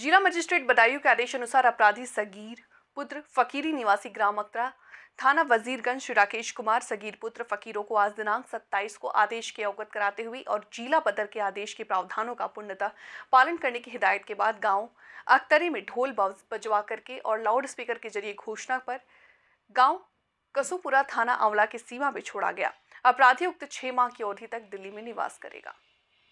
जिला मजिस्ट्रेट बदायूं के आदेश अनुसार अपराधी सगीर पुत्र फकीरी निवासी ग्राम अकरा थाना वजीरगंज श्री राकेश कुमार सगीर पुत्र फकीरों को आज दिनांक 27 को आदेश के अवगत कराते हुए और जिला पदर के आदेश के प्रावधानों का पूर्णतः पालन करने की हिदायत के बाद गांव अख्तरी में ढोल बजवा करके और लाउड स्पीकर के जरिए घोषणा पर गांव कसुपुरा थाना आंवला की सीमा में छोड़ा गया अपराधी उक्त छह माह की अवधि तक दिल्ली में निवास करेगा